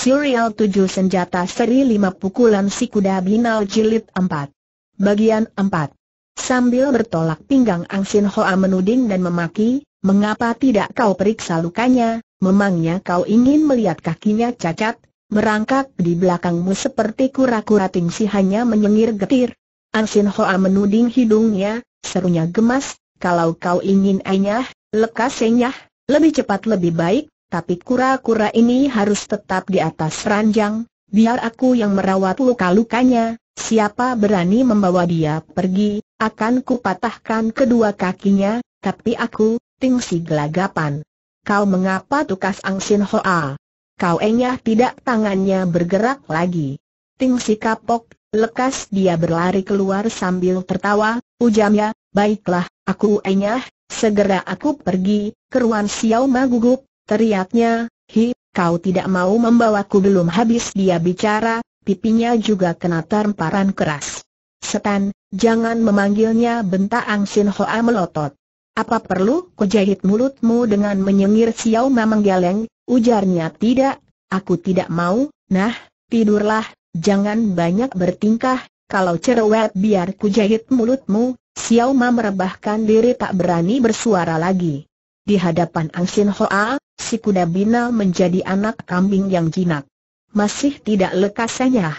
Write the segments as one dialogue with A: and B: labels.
A: Serial 7 Senjata Seri 5 Pukulan Si Kuda Binal Jilid 4 Bagian 4 Sambil bertolak pinggang Ang Sin Hoa menuding dan memaki, mengapa tidak kau periksa lukanya, memangnya kau ingin melihat kakinya cacat, merangkak di belakangmu seperti kura-kura tingsi hanya menyengir getir. Ang Sin Hoa menuding hidungnya, serunya gemas, kalau kau ingin enyah, lekas enyah, lebih cepat lebih baik, tapi kura-kura ini harus tetap di atas ranjang, biar aku yang merawat luka-lukanya, siapa berani membawa dia pergi, akan kupatahkan kedua kakinya, tapi aku, tingsi gelagapan. Kau mengapa tukas angsin hoa? Kau enyah tidak tangannya bergerak lagi. Tingsi kapok, lekas dia berlari keluar sambil tertawa, ujamnya, baiklah, aku enyah, segera aku pergi, keruan Xiao Ma gugup, Teriaknya, hi, kau tidak mau membawaku belum habis dia bicara, pipinya juga kena termparan keras. Setan, jangan memanggilnya bentak Ang Sin Hoa melotot. Apa perlu kau jahit mulutmu dengan menyengir Xiao Ma menggeleng, ujarnya tidak, aku tidak mau, nah, tidurlah, jangan banyak bertingkah, kalau cerewet biar ku jahit mulutmu, Xiao Ma merebahkan diri tak berani bersuara lagi. Di hadapan Ang Sin Hoa, si kuda bina menjadi anak kambing yang jinak. Masih tidak lekas senyah.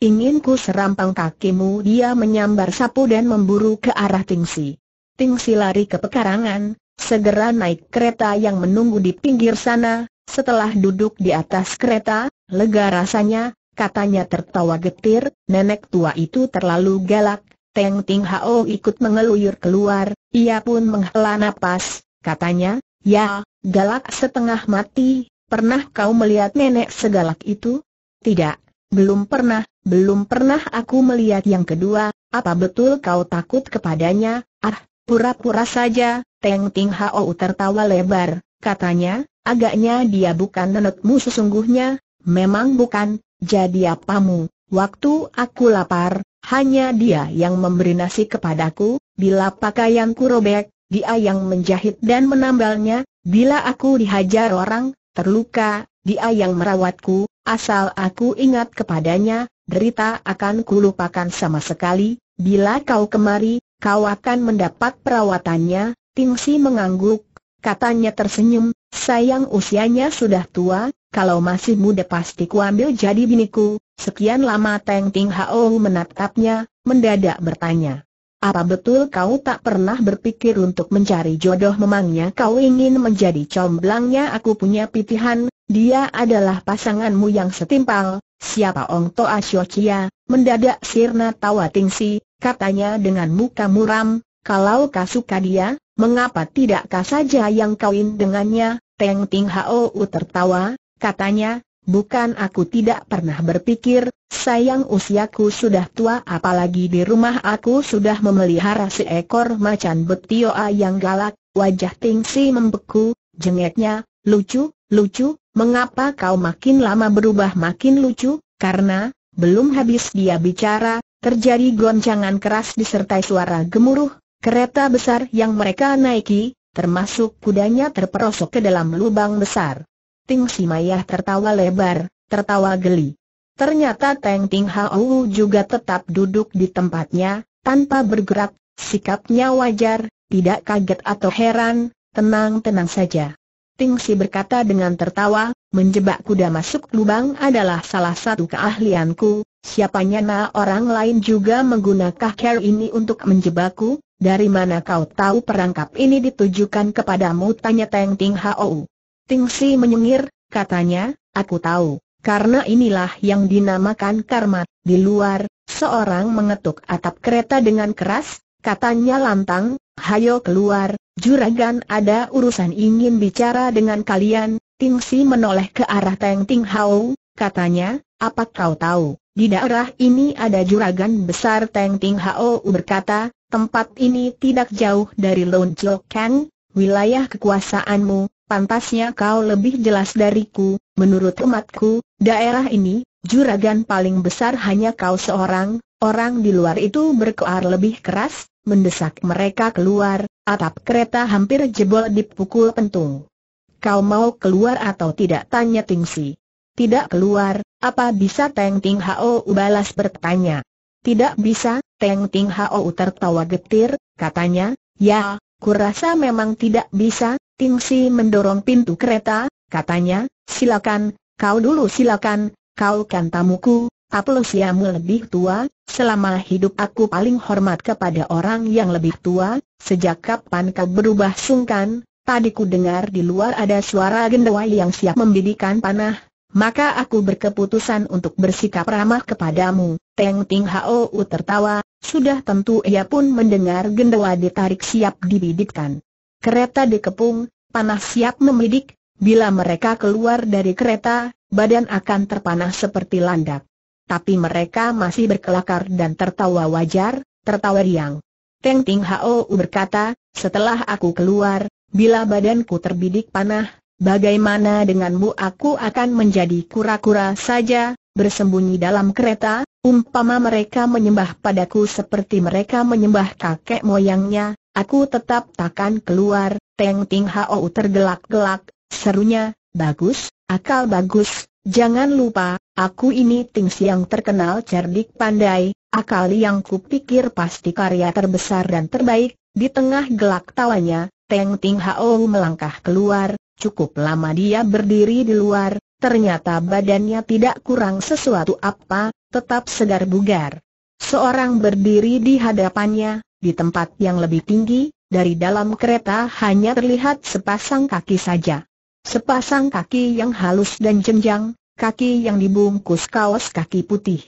A: Ingin ku serampang kakimu dia menyambar sapu dan memburu ke arah Tingsi. Tingsi lari ke pekarangan, segera naik kereta yang menunggu di pinggir sana, setelah duduk di atas kereta, lega rasanya, katanya tertawa getir, nenek tua itu terlalu galak, Teng Ting Hao ikut mengeluyur keluar, ia pun menghela napas, katanya, Ya, galak setengah mati, pernah kau melihat nenek segalak itu? Tidak, belum pernah, belum pernah aku melihat yang kedua, apa betul kau takut kepadanya? Ah, pura-pura saja, Teng Ting Hao tertawa lebar, katanya, agaknya dia bukan nenekmu sesungguhnya, memang bukan, jadi apamu, waktu aku lapar, hanya dia yang memberi nasi kepadaku, bila pakaianku robek, dia yang menjahit dan menambalnya, bila aku dihajar orang, terluka, dia yang merawatku, asal aku ingat kepadanya, derita akan kulupakan sama sekali, bila kau kemari, kau akan mendapat perawatannya, Tingsi mengangguk, katanya tersenyum, sayang usianya sudah tua, kalau masih muda pasti kuambil jadi biniku, sekian lama Teng Ting Hao menatapnya, mendadak bertanya. Apa betul kau tak pernah berpikir untuk mencari jodoh memangnya kau ingin menjadi comblangnya aku punya pilihan, dia adalah pasanganmu yang setimpal, siapa Ong Toa Siochia, mendadak sirna tawa tingsi, katanya dengan muka muram, kalau kau suka dia, mengapa tidak kau saja yang kawin dengannya, Teng Ting Hao tertawa, katanya, Bukan aku tidak pernah berpikir, sayang usiaku sudah tua apalagi di rumah aku sudah memelihara seekor macan betioa yang galak, wajah Tingsi membeku, jengeknya, lucu, lucu, mengapa kau makin lama berubah makin lucu, karena, belum habis dia bicara, terjadi goncangan keras disertai suara gemuruh, kereta besar yang mereka naiki, termasuk kudanya terperosok ke dalam lubang besar. Ting Si Mayah tertawa lebar, tertawa geli. Ternyata Teng Ting Wu juga tetap duduk di tempatnya, tanpa bergerak, sikapnya wajar, tidak kaget atau heran, tenang-tenang saja. Ting Si berkata dengan tertawa, menjebak kuda masuk lubang adalah salah satu keahlianku, siapanya na orang lain juga menggunakan care ini untuk menjebakku, dari mana kau tahu perangkap ini ditujukan kepadamu tanya Teng Ting Wu. Ting menyengir, katanya, aku tahu, karena inilah yang dinamakan karma. Di luar, seorang mengetuk atap kereta dengan keras, katanya lantang, hayo keluar, juragan ada urusan ingin bicara dengan kalian. Ting menoleh ke arah Teng Ting Hao, katanya, apa kau tahu, di daerah ini ada juragan besar Teng Ting Hao berkata, tempat ini tidak jauh dari Lon Kang, wilayah kekuasaanmu, pantasnya kau lebih jelas dariku, menurut umatku, daerah ini, juragan paling besar hanya kau seorang, orang di luar itu berkoar lebih keras, mendesak mereka keluar, atap kereta hampir jebol dipukul pentung. Kau mau keluar atau tidak tanya Tingsi? Tidak keluar, apa bisa Teng Ting Hao balas bertanya. Tidak bisa, Teng Ting Hao tertawa getir, katanya, ya, kurasa memang tidak bisa, Tingsi mendorong pintu kereta, katanya, silakan, kau dulu silakan, kau kan tamuku, apelusiamu lebih tua, selama hidup aku paling hormat kepada orang yang lebih tua, sejak kapan kau berubah sungkan, tadi ku dengar di luar ada suara gendewa yang siap membidikan panah, maka aku berkeputusan untuk bersikap ramah kepadamu, Teng Ting Hou tertawa, sudah tentu ia pun mendengar gendawa ditarik siap dibidikkan. Kereta dikepung, panah siap memidik, bila mereka keluar dari kereta, badan akan terpanah seperti landak. Tapi mereka masih berkelakar dan tertawa wajar, tertawa riang. Teng Ting Hao berkata, setelah aku keluar, bila badanku terbidik panah, bagaimana denganmu aku akan menjadi kura-kura saja, bersembunyi dalam kereta, umpama mereka menyembah padaku seperti mereka menyembah kakek moyangnya, Aku tetap takkan keluar, Teng Ting Hao tergelak-gelak, serunya, bagus, akal bagus, jangan lupa, aku ini Ting Siang terkenal cerdik pandai, akal yang kupikir pasti karya terbesar dan terbaik, di tengah gelak tawanya, Teng Ting Hao melangkah keluar, cukup lama dia berdiri di luar, ternyata badannya tidak kurang sesuatu apa, tetap segar bugar. Seorang berdiri di hadapannya, di tempat yang lebih tinggi, dari dalam kereta hanya terlihat sepasang kaki saja. Sepasang kaki yang halus dan jenjang, kaki yang dibungkus kaos kaki putih.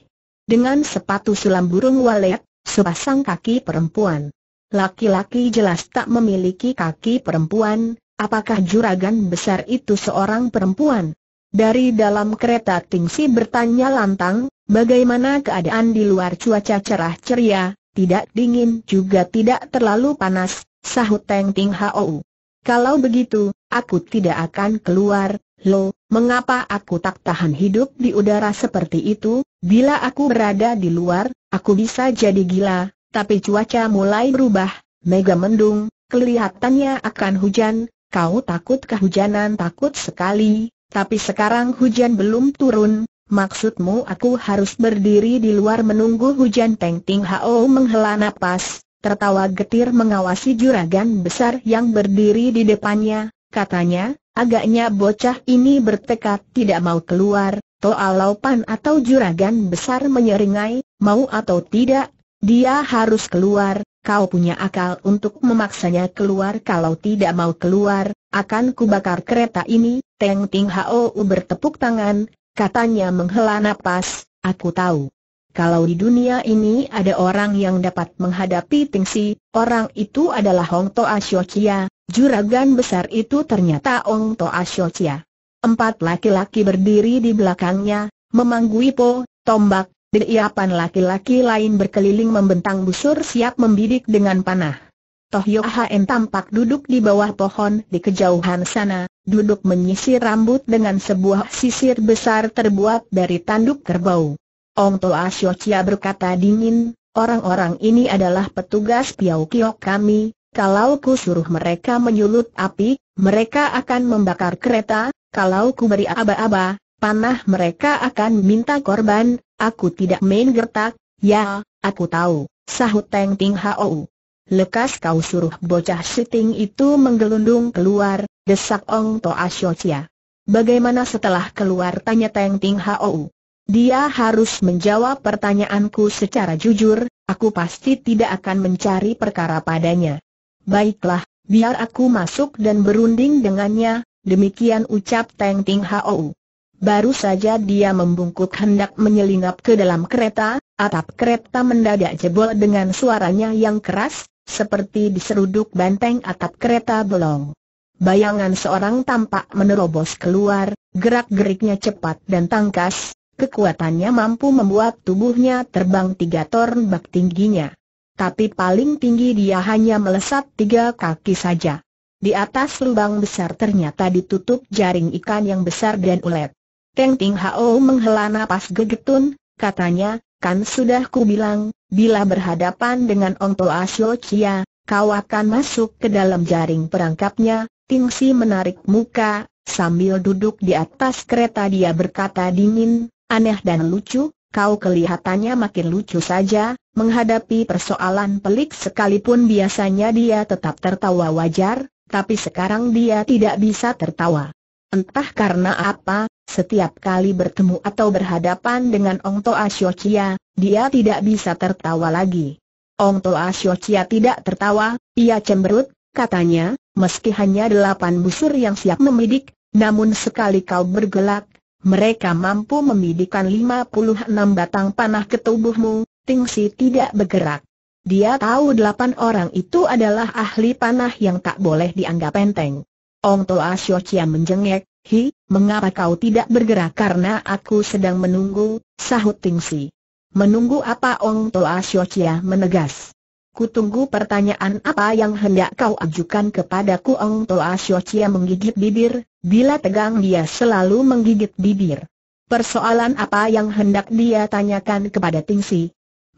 A: Dengan sepatu sulam burung walet, sepasang kaki perempuan. Laki-laki jelas tak memiliki kaki perempuan, apakah juragan besar itu seorang perempuan? Dari dalam kereta Tingsi bertanya lantang, bagaimana keadaan di luar cuaca cerah ceria, tidak dingin juga tidak terlalu panas, sahut Teng Ting Hou. Kalau begitu, aku tidak akan keluar, Lo, mengapa aku tak tahan hidup di udara seperti itu? Bila aku berada di luar, aku bisa jadi gila, tapi cuaca mulai berubah, mega mendung, kelihatannya akan hujan, kau takut kehujanan takut sekali, tapi sekarang hujan belum turun, Maksudmu aku harus berdiri di luar menunggu hujan Peng Ting Hao menghela nafas, tertawa getir mengawasi juragan besar yang berdiri di depannya, katanya, agaknya bocah ini bertekad tidak mau keluar, Toa Laupan atau juragan besar menyeringai, mau atau tidak, dia harus keluar, kau punya akal untuk memaksanya keluar kalau tidak mau keluar, akan kubakar kereta ini, Teng Ting Hao bertepuk tangan, katanya menghela napas, aku tahu. Kalau di dunia ini ada orang yang dapat menghadapi Tingsi, orang itu adalah Hong Toa Xiaochia, juragan besar itu ternyata Hong Toa Xiaochia. Empat laki-laki berdiri di belakangnya, memanggui po, tombak, deiapan laki-laki lain berkeliling membentang busur siap membidik dengan panah. Toh Yohan tampak duduk di bawah pohon di kejauhan sana, duduk menyisir rambut dengan sebuah sisir besar terbuat dari tanduk kerbau. Ong Toa Sio Chia berkata dingin, orang-orang ini adalah petugas Piau Kiok kami, kalau ku suruh mereka menyulut api, mereka akan membakar kereta, kalau ku beri aba-aba, panah mereka akan minta korban, aku tidak main gertak, ya, aku tahu, sahut Teng Ting Hou. Lekas kau suruh bocah siting itu menggelundung keluar, desak Ong to Xiaocia. Bagaimana setelah keluar tanya Teng Ting Hou? Dia harus menjawab pertanyaanku secara jujur, aku pasti tidak akan mencari perkara padanya. Baiklah, biar aku masuk dan berunding dengannya, demikian ucap Teng Ting Hou. Baru saja dia membungkuk hendak menyelinap ke dalam kereta, atap kereta mendadak jebol dengan suaranya yang keras, seperti diseruduk banteng atap kereta belong. Bayangan seorang tampak menerobos keluar, gerak-geriknya cepat dan tangkas, kekuatannya mampu membuat tubuhnya terbang tiga bak tingginya. Tapi paling tinggi dia hanya melesat tiga kaki saja. Di atas lubang besar ternyata ditutup jaring ikan yang besar dan ulet. Teng Ting Hao menghela napas gegetun, katanya, kan sudah ku bilang, bila berhadapan dengan Ong Toa Xiao Chia, kau akan masuk ke dalam jaring perangkapnya, Tingsi menarik muka, sambil duduk di atas kereta dia berkata dingin, aneh dan lucu, kau kelihatannya makin lucu saja, menghadapi persoalan pelik sekalipun biasanya dia tetap tertawa wajar, tapi sekarang dia tidak bisa tertawa. Entah karena apa, setiap kali bertemu atau berhadapan dengan Ong Toa Chia, dia tidak bisa tertawa lagi. Ong Toa Chia tidak tertawa, ia cemberut, katanya, meski hanya delapan busur yang siap memidik, namun sekali kau bergelak, mereka mampu lima puluh enam batang panah ke tubuhmu, Si tidak bergerak. Dia tahu delapan orang itu adalah ahli panah yang tak boleh dianggap enteng. Ong Toa Sio Chia menjengek, Hi, mengapa kau tidak bergerak karena aku sedang menunggu, sahut Si. Menunggu apa Ong Toa Sio Chia menegas tunggu pertanyaan apa yang hendak kau ajukan kepadaku. Ong Toa Siochia menggigit bibir, bila tegang dia selalu menggigit bibir. Persoalan apa yang hendak dia tanyakan kepada Ting Si?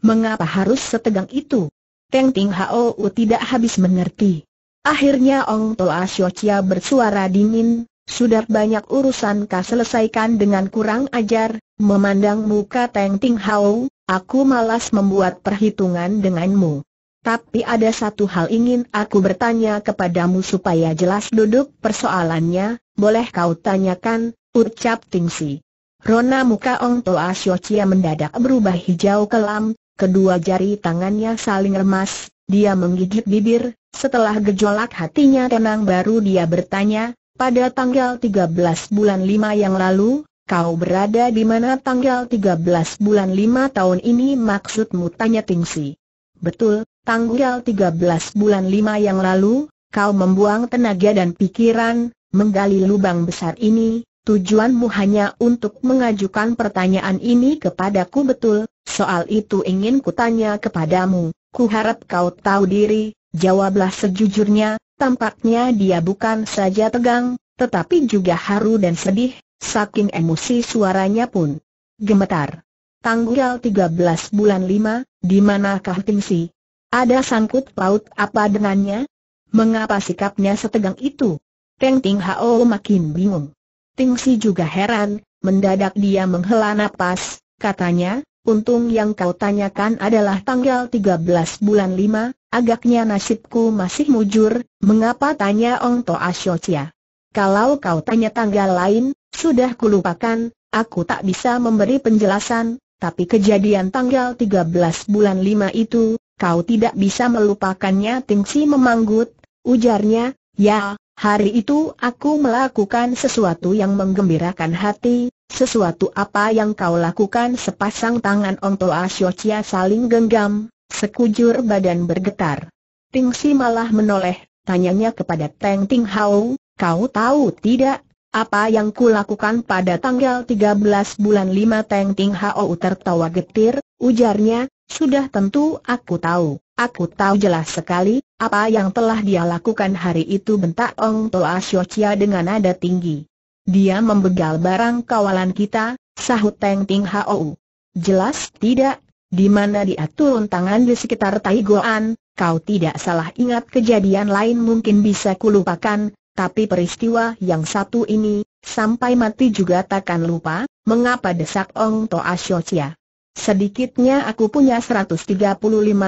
A: Mengapa harus setegang itu? Teng Ting Hou tidak habis mengerti. Akhirnya Ong Toa Siochia bersuara dingin, sudah banyak urusan kau selesaikan dengan kurang ajar, memandang muka Teng Ting Hao, aku malas membuat perhitungan denganmu. Tapi ada satu hal ingin aku bertanya kepadamu supaya jelas duduk persoalannya, boleh kau tanyakan, ucap Tingsi. Rona muka Ong Toa Siocia mendadak berubah hijau kelam, kedua jari tangannya saling remas, dia menggigit bibir, setelah gejolak hatinya tenang baru dia bertanya, pada tanggal 13 bulan 5 yang lalu, kau berada di mana tanggal 13 bulan 5 tahun ini maksudmu tanya Tingsi. Betul, Tanggal 13 bulan 5 yang lalu, kau membuang tenaga dan pikiran, menggali lubang besar ini, tujuanmu hanya untuk mengajukan pertanyaan ini kepadaku betul, soal itu ingin kutanya kepadamu, ku kau tahu diri, jawablah sejujurnya, tampaknya dia bukan saja tegang, tetapi juga haru dan sedih, saking emosi suaranya pun gemetar. Tanggal 13 bulan 5, di manakah Tingsi? Ada sangkut paut apa dengannya? Mengapa sikapnya setegang itu? Teng Ting Hao makin bingung. Ting Si juga heran, mendadak dia menghela napas, katanya, untung yang kau tanyakan adalah tanggal 13 bulan 5, agaknya nasibku masih mujur, mengapa tanya Ong To Chia? Kalau kau tanya tanggal lain, sudah kulupakan, aku tak bisa memberi penjelasan, tapi kejadian tanggal 13 bulan 5 itu, Kau tidak bisa melupakannya Tingsi memanggut, ujarnya, ya, hari itu aku melakukan sesuatu yang menggembirakan hati, sesuatu apa yang kau lakukan sepasang tangan Ong Toa saling genggam, sekujur badan bergetar. Tingsi malah menoleh, tanyanya kepada Teng Ting Hao, kau tahu tidak, apa yang kulakukan pada tanggal 13 bulan 5 Teng Ting Hao tertawa getir, ujarnya, sudah tentu aku tahu, aku tahu jelas sekali, apa yang telah dia lakukan hari itu bentak Ong Toa Siocia dengan nada tinggi. Dia membegal barang kawalan kita, sahut Teng Ting Hou. Jelas tidak, di mana dia turun tangan di sekitar Tai Goan, kau tidak salah ingat kejadian lain mungkin bisa kulupakan, tapi peristiwa yang satu ini, sampai mati juga takkan lupa, mengapa desak Ong Toa Siocia. Sedikitnya aku punya 135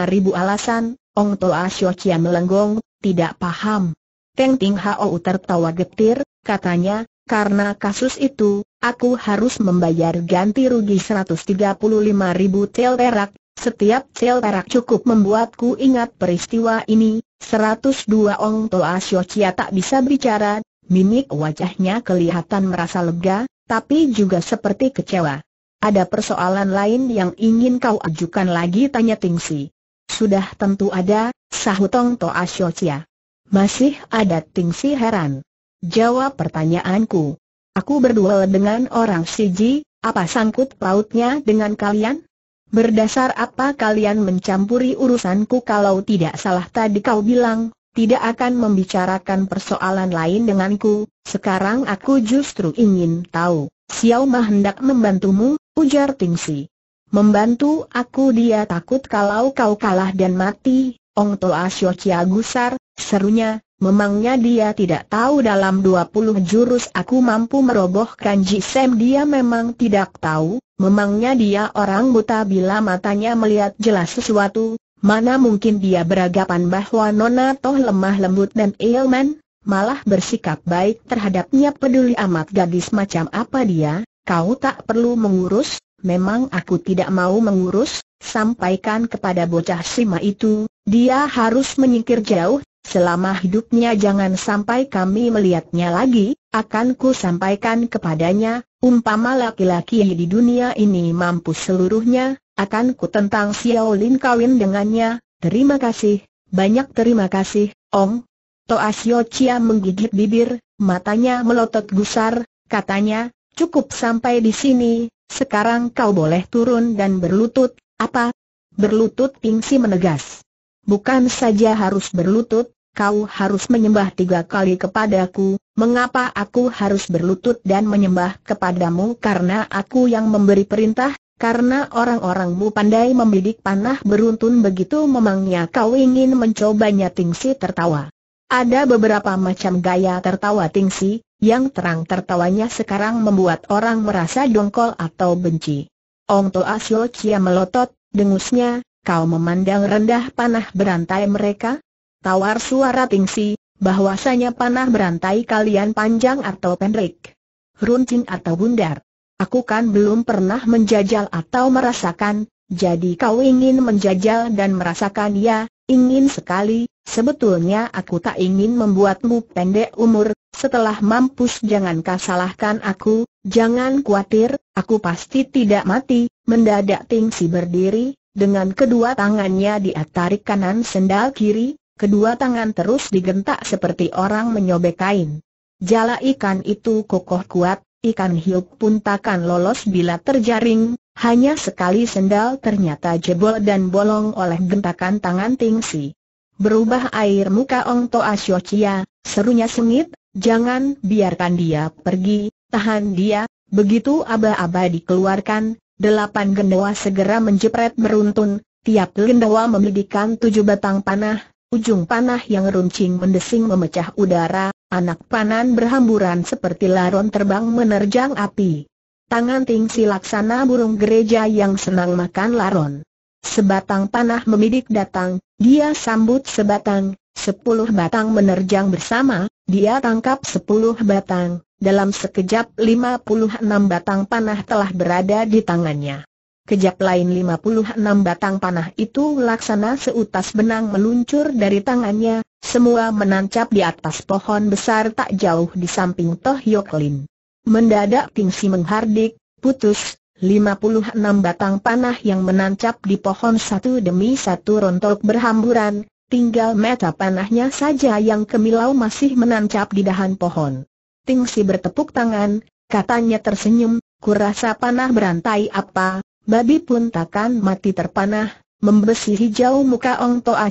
A: ribu alasan, Ong Toa Sio Chia melenggong, tidak paham. Teng Ting Hao tertawa getir, katanya, karena kasus itu, aku harus membayar ganti rugi 135 ribu tel perak, setiap tel perak cukup membuatku ingat peristiwa ini, 102 Ong Toa Sio Chia tak bisa bicara, mimik wajahnya kelihatan merasa lega, tapi juga seperti kecewa. Ada persoalan lain yang ingin kau ajukan lagi tanya Tingsi. Sudah tentu ada, sahut Tong Toa Masih ada Tingsi heran. Jawab pertanyaanku. Aku berduel dengan orang Siji, apa sangkut pautnya dengan kalian? Berdasar apa kalian mencampuri urusanku kalau tidak salah tadi kau bilang, tidak akan membicarakan persoalan lain denganku, sekarang aku justru ingin tahu. Xiao Ma hendak membantumu, ujar Tingsi. Membantu aku dia takut kalau kau kalah dan mati, Ong Toa Sio Chia Gusar, serunya, memangnya dia tidak tahu dalam 20 jurus aku mampu merobohkan Jisem dia memang tidak tahu, memangnya dia orang buta bila matanya melihat jelas sesuatu, mana mungkin dia beragapan bahwa Nona Toh lemah lembut dan ilman, malah bersikap baik terhadapnya peduli amat gadis macam apa dia, kau tak perlu mengurus, memang aku tidak mau mengurus, sampaikan kepada bocah Sima itu, dia harus menyingkir jauh, selama hidupnya jangan sampai kami melihatnya lagi, akan ku sampaikan kepadanya, umpama laki-laki di dunia ini mampu seluruhnya, akan ku tentang Xiao Lin kawin dengannya, terima kasih, banyak terima kasih, Ong, Sio Chia menggigit bibir, matanya melotot gusar, katanya, cukup sampai di sini, sekarang kau boleh turun dan berlutut, apa? Berlutut Si menegas. Bukan saja harus berlutut, kau harus menyembah tiga kali kepadaku, mengapa aku harus berlutut dan menyembah kepadamu karena aku yang memberi perintah, karena orang-orangmu pandai membidik panah beruntun begitu memangnya kau ingin mencobanya Tingsi tertawa. Ada beberapa macam gaya tertawa Tingsi, yang terang tertawanya sekarang membuat orang merasa dongkol atau benci. Ong Toa Sio Chia melotot, dengusnya, kau memandang rendah panah berantai mereka? Tawar suara Tingsi, bahwasanya panah berantai kalian panjang atau pendek. Runcing atau bundar. Aku kan belum pernah menjajal atau merasakan, jadi kau ingin menjajal dan merasakan ya, Ingin sekali, sebetulnya aku tak ingin membuatmu pendek umur, setelah mampus jangan salahkan aku, jangan khawatir, aku pasti tidak mati, mendadak Tingsi berdiri, dengan kedua tangannya dia kanan sendal kiri, kedua tangan terus digentak seperti orang menyobek kain. Jala ikan itu kokoh kuat, ikan hiu pun takkan lolos bila terjaring, hanya sekali sendal ternyata jebol dan bolong oleh gentakan tangan Ting Si. Berubah air muka Ong Toa Sio Chia, serunya sengit, jangan biarkan dia pergi, tahan dia, begitu aba-aba dikeluarkan, delapan gendawa segera menjepret beruntun, tiap gendawa memilikan tujuh batang panah, ujung panah yang runcing mendesing memecah udara, anak panan berhamburan seperti laron terbang menerjang api tangan tingsi laksana burung gereja yang senang makan laron. Sebatang panah memidik datang, dia sambut sebatang, sepuluh batang menerjang bersama, dia tangkap sepuluh batang, dalam sekejap lima puluh enam batang panah telah berada di tangannya. Kejap lain enam batang panah itu laksana seutas benang meluncur dari tangannya, semua menancap di atas pohon besar tak jauh di samping Toh Yoklin. Mendadak Tingsi menghardik, putus, 56 batang panah yang menancap di pohon satu demi satu rontok berhamburan, tinggal meta panahnya saja yang kemilau masih menancap di dahan pohon. Tingsi bertepuk tangan, katanya tersenyum, kurasa panah berantai apa, babi pun takkan mati terpanah, membesi hijau muka Ong Toa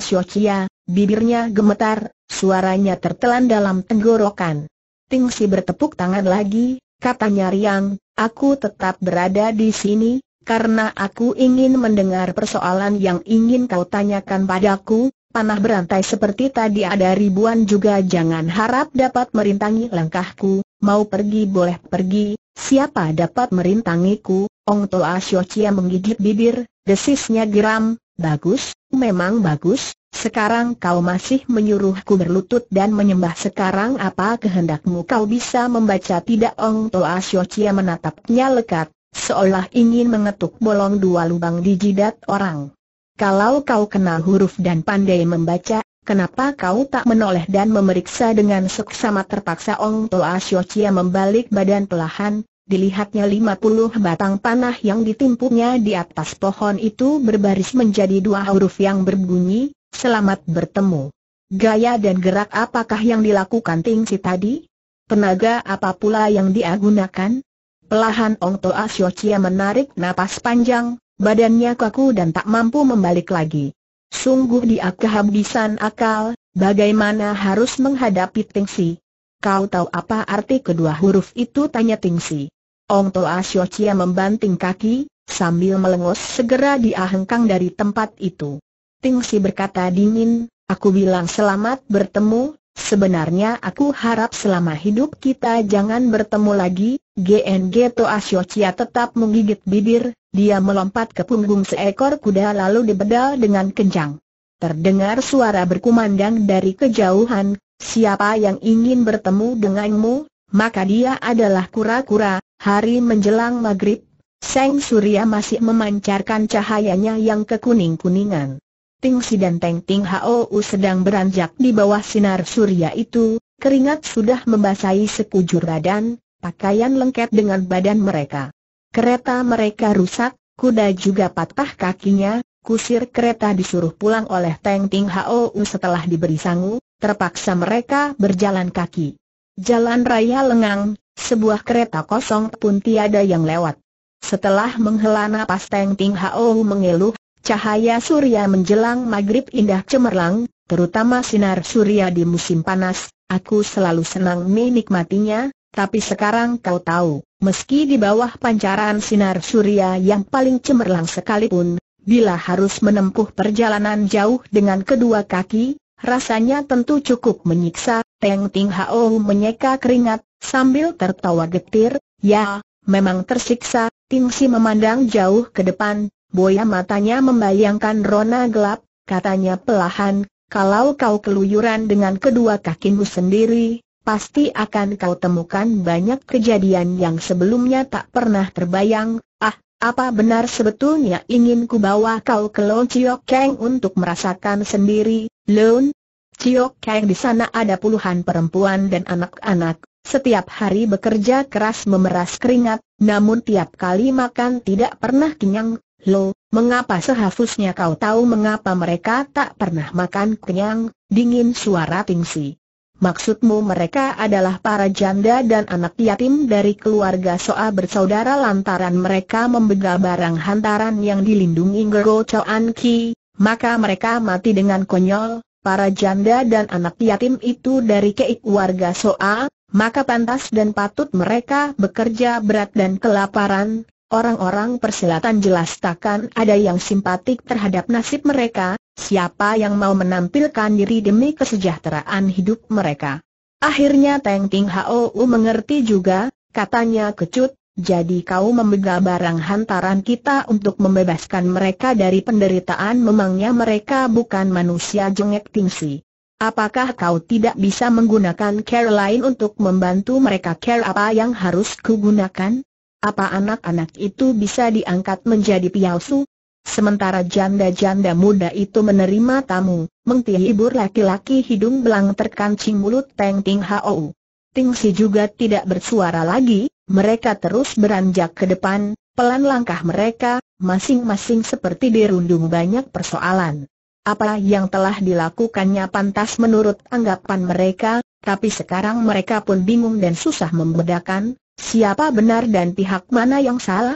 A: bibirnya gemetar, suaranya tertelan dalam tenggorokan. Tingsi bertepuk tangan lagi, Katanya Riang, aku tetap berada di sini, karena aku ingin mendengar persoalan yang ingin kau tanyakan padaku, panah berantai seperti tadi ada ribuan juga jangan harap dapat merintangi langkahku, mau pergi boleh pergi, siapa dapat merintangiku, Ong Toa Xiao menggigit bibir, desisnya geram, bagus, memang bagus, sekarang kau masih menyuruhku berlutut dan menyembah sekarang apa kehendakmu kau bisa membaca tidak Ong Toa Sio Chia menatapnya lekat, seolah ingin mengetuk bolong dua lubang di jidat orang. Kalau kau kenal huruf dan pandai membaca, kenapa kau tak menoleh dan memeriksa dengan seksama terpaksa Ong Toa Sio Chia membalik badan pelahan, Dilihatnya 50 batang panah yang ditimpunya di atas pohon itu berbaris menjadi dua huruf yang berbunyi, Selamat bertemu. Gaya dan gerak apakah yang dilakukan Ting Si tadi? Tenaga apa pula yang dia gunakan? Pelahan Ong Toa Sio Chia menarik napas panjang, badannya kaku dan tak mampu membalik lagi. Sungguh dia kehabisan akal, bagaimana harus menghadapi Ting Si? Kau tahu apa arti kedua huruf itu? Tanya Ting Si. Ong Toa Sio Chia membanting kaki, sambil melengos segera dia hengkang dari tempat itu. Si berkata dingin, aku bilang selamat bertemu, sebenarnya aku harap selama hidup kita jangan bertemu lagi, GNG Toa Siocia tetap menggigit bibir, dia melompat ke punggung seekor kuda lalu dibedal dengan kencang. Terdengar suara berkumandang dari kejauhan, siapa yang ingin bertemu denganmu, maka dia adalah kura-kura, hari menjelang maghrib, Seng Surya masih memancarkan cahayanya yang kekuning-kuningan. Ting Si dan Teng Ting Hou sedang beranjak di bawah sinar surya itu, keringat sudah membasahi sekujur badan, pakaian lengket dengan badan mereka. Kereta mereka rusak, kuda juga patah kakinya, kusir kereta disuruh pulang oleh Teng Ting Hou setelah diberi sangu, terpaksa mereka berjalan kaki. Jalan raya lengang, sebuah kereta kosong pun tiada yang lewat. Setelah menghela napas Teng Ting Hao mengeluh, Cahaya surya menjelang maghrib indah cemerlang, terutama sinar surya di musim panas, aku selalu senang menikmatinya, tapi sekarang kau tahu, meski di bawah pancaran sinar surya yang paling cemerlang sekalipun, bila harus menempuh perjalanan jauh dengan kedua kaki, rasanya tentu cukup menyiksa, Teng Ting Hao menyeka keringat, sambil tertawa getir, ya, memang tersiksa, Ting Si memandang jauh ke depan, Boya matanya membayangkan rona gelap, katanya pelahan, kalau kau keluyuran dengan kedua kakimu sendiri, pasti akan kau temukan banyak kejadian yang sebelumnya tak pernah terbayang. Ah, apa benar sebetulnya ingin ku bawa kau ke Lon Chiok Kang untuk merasakan sendiri, Lon? Chiok Kang di sana ada puluhan perempuan dan anak-anak, setiap hari bekerja keras memeras keringat, namun tiap kali makan tidak pernah kenyang, Lo, mengapa sehafusnya kau tahu mengapa mereka tak pernah makan kenyang, dingin suara Tingsi. Maksudmu mereka adalah para janda dan anak yatim dari keluarga Soa bersaudara lantaran mereka membegal barang hantaran yang dilindungi Gergo Choan Ki, maka mereka mati dengan konyol, para janda dan anak yatim itu dari keik warga Soa, maka pantas dan patut mereka bekerja berat dan kelaparan, Orang-orang persilatan jelas takkan ada yang simpatik terhadap nasib mereka, siapa yang mau menampilkan diri demi kesejahteraan hidup mereka. Akhirnya Teng Ting Hou mengerti juga, katanya kecut, jadi kau memegang barang hantaran kita untuk membebaskan mereka dari penderitaan memangnya mereka bukan manusia jengek tingsi. Apakah kau tidak bisa menggunakan care lain untuk membantu mereka care apa yang harus kugunakan? apa anak-anak itu bisa diangkat menjadi pialsu? Sementara janda-janda muda itu menerima tamu, menghibur laki-laki hidung belang terkancing mulut Teng Ting Hou. Ting Si juga tidak bersuara lagi, mereka terus beranjak ke depan, pelan langkah mereka, masing-masing seperti dirundung banyak persoalan. Apa yang telah dilakukannya pantas menurut anggapan mereka, tapi sekarang mereka pun bingung dan susah membedakan, Siapa benar dan pihak mana yang salah?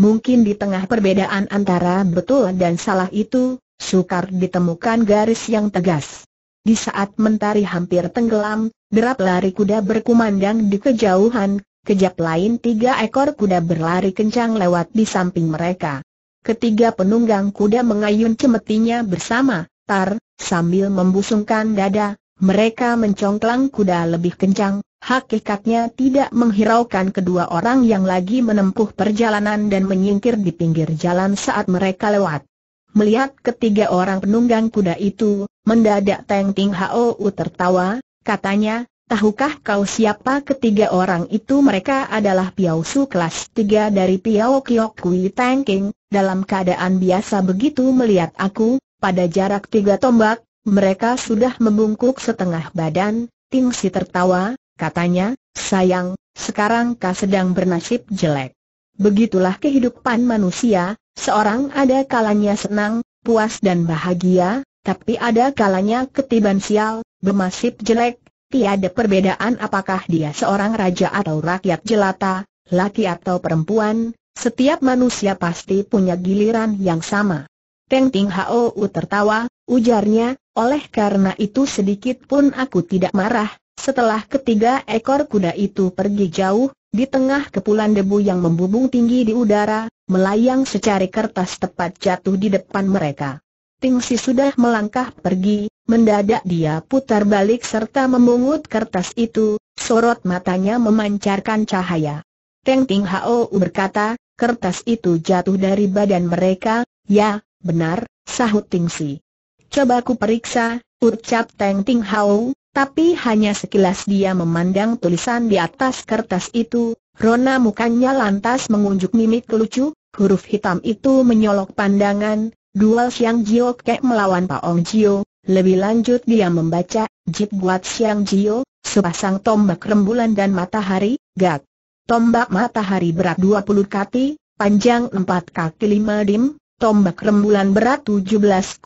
A: Mungkin di tengah perbedaan antara betul dan salah itu, sukar ditemukan garis yang tegas. Di saat mentari hampir tenggelam, derap lari kuda berkumandang di kejauhan, kejap lain tiga ekor kuda berlari kencang lewat di samping mereka. Ketiga penunggang kuda mengayun cemetinya bersama, tar, sambil membusungkan dada, mereka mencongklang kuda lebih kencang, hakikatnya tidak menghiraukan kedua orang yang lagi menempuh perjalanan dan menyingkir di pinggir jalan saat mereka lewat. Melihat ketiga orang penunggang kuda itu, mendadak Teng Ting U tertawa, katanya, tahukah kau siapa ketiga orang itu mereka adalah Piao Su kelas tiga dari Piao Kiok Kui Teng King, dalam keadaan biasa begitu melihat aku, pada jarak tiga tombak, mereka sudah membungkuk setengah badan, Ting Si tertawa, katanya, sayang, sekarang kau sedang bernasib jelek. Begitulah kehidupan manusia, seorang ada kalanya senang, puas dan bahagia, tapi ada kalanya ketiban sial, bernasib jelek, tiada perbedaan apakah dia seorang raja atau rakyat jelata, laki atau perempuan, setiap manusia pasti punya giliran yang sama. Teng Ting Hou tertawa, ujarnya, oleh karena itu sedikit pun aku tidak marah, setelah ketiga ekor kuda itu pergi jauh, di tengah kepulan debu yang membubung tinggi di udara, melayang secari kertas tepat jatuh di depan mereka. Tingsi sudah melangkah pergi, mendadak dia putar balik serta memungut kertas itu, sorot matanya memancarkan cahaya. Teng Ting Hao berkata, kertas itu jatuh dari badan mereka, ya, benar, sahut Tingsi. Coba ku periksa, ucap Teng Ting Hau, tapi hanya sekilas dia memandang tulisan di atas kertas itu, Rona mukanya lantas mengunjuk mimik lucu, huruf hitam itu menyolok pandangan, Duel Siang Jio Kek melawan Pak Paong Jio, lebih lanjut dia membaca, Jip buat Siang Jio, sepasang tombak rembulan dan matahari, gak. Tombak matahari berat 20 kati, panjang 4 kaki 5 dim, tombak rembulan berat 17,5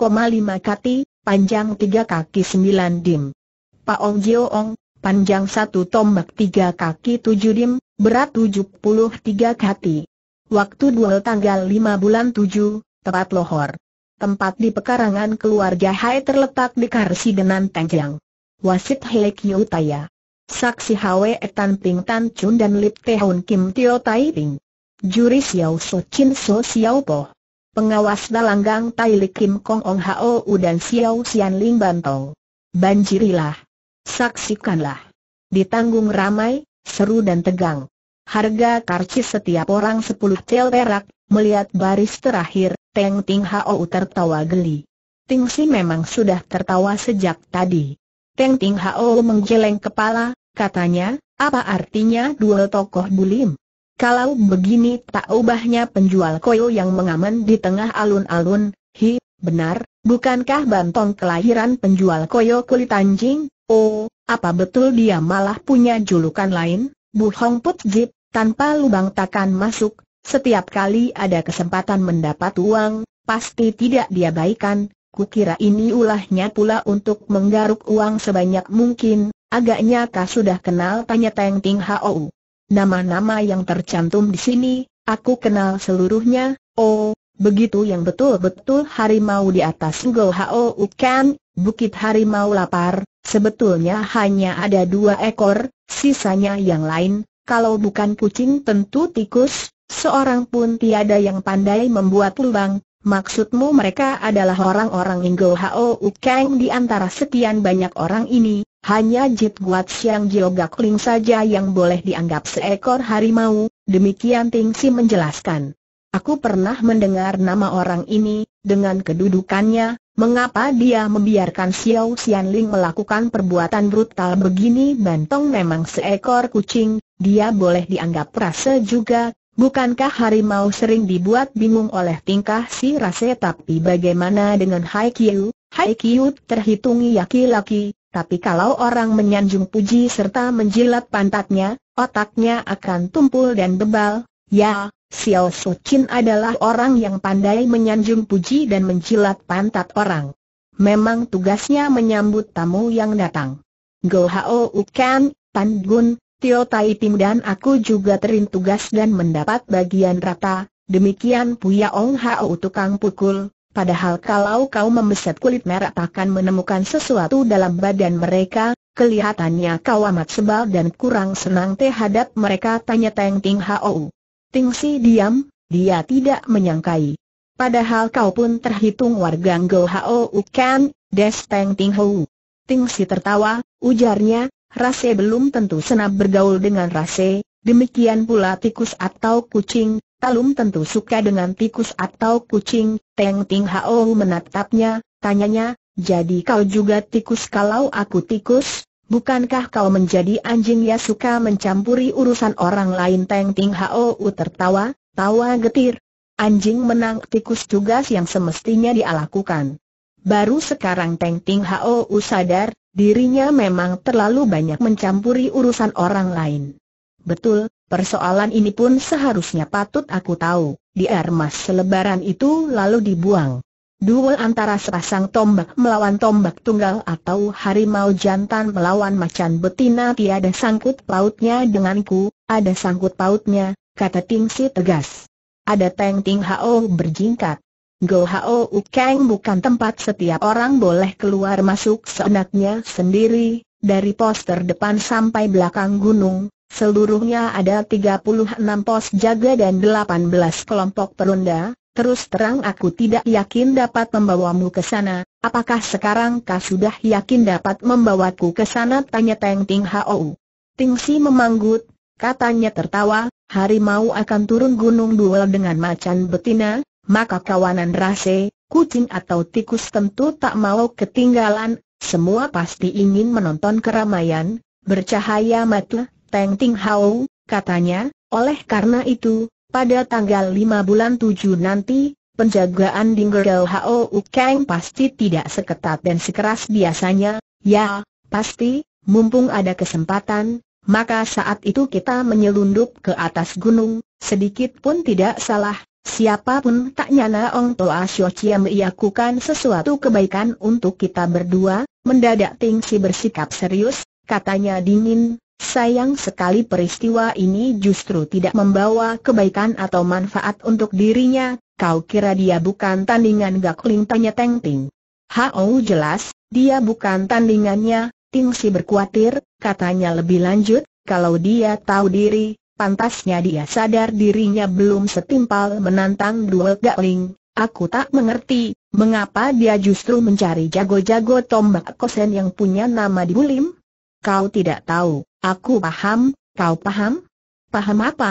A: kati, panjang 3 kaki 9 dim. Paong Jiong, panjang satu tombak 3 kaki 7 dim, berat 73 kati. Waktu duel tanggal 5 bulan 7, tepat lohor. Tempat di pekarangan keluarga Hai terletak di karsi Denan Tengkiang. Wasit Hei Kiu Taya. Saksi Hwe Tan Ping Tan Chun dan Lip Tehun Kim Tio Tai Ping. Juri Xiao So Chin So Xiao Po pengawas Dalanggang Tai Li Kim Kong Ong Hao U dan Xiao Xian Ling Bantong. Banjirilah. Saksikanlah. Ditanggung ramai, seru dan tegang. Harga karcis setiap orang sepuluh cel perak, melihat baris terakhir, Teng Ting Hao U tertawa geli. Ting Si memang sudah tertawa sejak tadi. Teng Ting Hao U menggeleng kepala, katanya, apa artinya dua tokoh bulim? Kalau begini tak ubahnya penjual koyo yang mengamen di tengah alun-alun, hi, benar, bukankah bantong kelahiran penjual koyo kulit anjing? Oh, apa betul dia malah punya julukan lain? Bu Hong Put Jip, tanpa lubang takkan masuk, setiap kali ada kesempatan mendapat uang, pasti tidak diabaikan. baikan, kukira ini ulahnya pula untuk menggaruk uang sebanyak mungkin, agaknya kah sudah kenal tanya Teng Ting Hou. Nama-nama yang tercantum di sini, aku kenal seluruhnya, oh, begitu yang betul-betul harimau di atas Go Hao Ukan, Bukit Harimau Lapar, sebetulnya hanya ada dua ekor, sisanya yang lain, kalau bukan kucing tentu tikus, seorang pun tiada yang pandai membuat lubang, maksudmu mereka adalah orang-orang Inggo Hao Ukan di antara sekian banyak orang ini, hanya Jit Guat Siang Gak Ling saja yang boleh dianggap seekor harimau, demikian Ting Si menjelaskan. Aku pernah mendengar nama orang ini, dengan kedudukannya, mengapa dia membiarkan Xiao Xian Ling melakukan perbuatan brutal begini Bantong memang seekor kucing, dia boleh dianggap rasa juga, bukankah harimau sering dibuat bingung oleh tingkah si rase tapi bagaimana dengan Haikyuu? Haikyuu terhitung yaki laki tapi kalau orang menyanjung puji serta menjilat pantatnya, otaknya akan tumpul dan bebal. Ya, Xiao Su adalah orang yang pandai menyanjung puji dan menjilat pantat orang. Memang tugasnya menyambut tamu yang datang. Go Hao Ukan, Tan Gun, Tio Tai Ping dan aku juga terin tugas dan mendapat bagian rata. Demikian Puya Ong Hao tukang pukul, Padahal kalau kau membeset kulit merah takkan menemukan sesuatu dalam badan mereka, kelihatannya kau amat sebal dan kurang senang terhadap mereka tanya Teng Ting Hou. Ting Si diam, dia tidak menyangkai. Padahal kau pun terhitung warga Ngo Hou kan, des Teng Ting Hou. Ting Si tertawa, ujarnya, Rase belum tentu senap bergaul dengan Rase, demikian pula tikus atau kucing, Talum tentu suka dengan tikus atau kucing, Teng Ting Hao menatapnya, tanyanya, jadi kau juga tikus kalau aku tikus? Bukankah kau menjadi anjing yang suka mencampuri urusan orang lain? Teng Ting Hao tertawa, tawa getir. Anjing menang tikus tugas yang semestinya dialakukan. Baru sekarang Teng Ting Hao sadar, dirinya memang terlalu banyak mencampuri urusan orang lain. Betul, Persoalan ini pun seharusnya patut aku tahu, di armas selebaran itu lalu dibuang. Duel antara sepasang tombak melawan tombak tunggal atau harimau jantan melawan macan betina tiada sangkut pautnya denganku, ada sangkut pautnya, kata Ting Si tegas. Ada Teng Ting Hao berjingkat. Go Hao Ukeng bukan tempat setiap orang boleh keluar masuk seenaknya sendiri, dari poster depan sampai belakang gunung, Seluruhnya ada 36 pos jaga dan 18 kelompok perunda, terus terang aku tidak yakin dapat membawamu ke sana, apakah sekarang kau sudah yakin dapat membawaku ke sana? Tanya Teng Ting Hou. Ting Si memanggut, katanya tertawa, harimau akan turun gunung duel dengan macan betina, maka kawanan rase, kucing atau tikus tentu tak mau ketinggalan, semua pasti ingin menonton keramaian, bercahaya mata, Teng Ting Hao, katanya, oleh karena itu, pada tanggal 5 bulan 7 nanti, penjagaan di Dinggerel Hao Ukeng pasti tidak seketat dan sekeras biasanya, ya, pasti, mumpung ada kesempatan, maka saat itu kita menyelundup ke atas gunung, sedikit pun tidak salah, siapapun tak nyana Ong Toa Sio Chia melakukan sesuatu kebaikan untuk kita berdua, mendadak Ting Si bersikap serius, katanya dingin, Sayang sekali peristiwa ini justru tidak membawa kebaikan atau manfaat untuk dirinya, kau kira dia bukan tandingan Gakling tanya Teng Ting. Hao jelas, dia bukan tandingannya, Ting Si berkuatir, katanya lebih lanjut, kalau dia tahu diri, pantasnya dia sadar dirinya belum setimpal menantang duel Gakling. Aku tak mengerti, mengapa dia justru mencari jago-jago tombak kosen yang punya nama di Bulim? Kau tidak tahu, Aku paham, kau paham? Paham apa?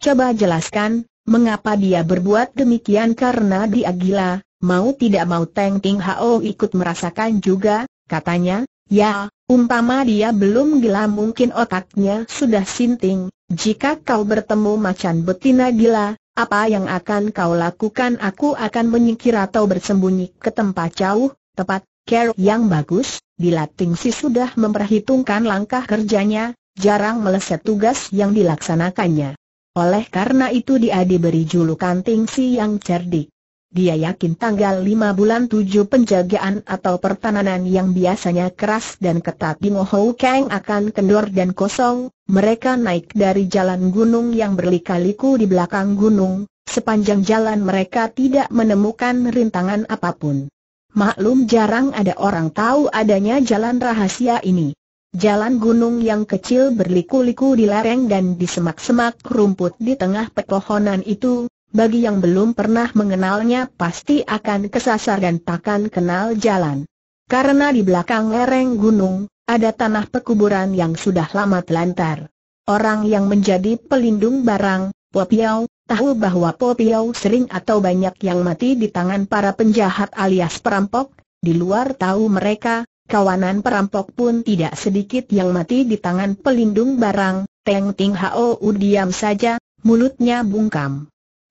A: Coba jelaskan, mengapa dia berbuat demikian karena dia gila, mau tidak mau Teng Ting Hao ikut merasakan juga, katanya, ya, umpama dia belum gila mungkin otaknya sudah sinting, jika kau bertemu macan betina gila, apa yang akan kau lakukan aku akan menyingkir atau bersembunyi ke tempat jauh, tepat, Care yang bagus, bila Tingsi sudah memperhitungkan langkah kerjanya, jarang meleset tugas yang dilaksanakannya. Oleh karena itu dia diberi julukan Tingsi yang cerdik. Dia yakin tanggal 5 bulan 7 penjagaan atau pertahanan yang biasanya keras dan ketat di Mohou Kang akan kendor dan kosong, mereka naik dari jalan gunung yang berlikaliku di belakang gunung, sepanjang jalan mereka tidak menemukan rintangan apapun. Maklum jarang ada orang tahu adanya jalan rahasia ini. Jalan gunung yang kecil berliku-liku di lereng dan di semak-semak rumput di tengah pepohonan itu, bagi yang belum pernah mengenalnya pasti akan kesasar dan takkan kenal jalan. Karena di belakang lereng gunung, ada tanah pekuburan yang sudah lama telantar. Orang yang menjadi pelindung barang, Popiao, tahu bahwa Popiau sering atau banyak yang mati di tangan para penjahat alias perampok, di luar tahu mereka, kawanan perampok pun tidak sedikit yang mati di tangan pelindung barang, Teng Ting Hao diam saja, mulutnya bungkam.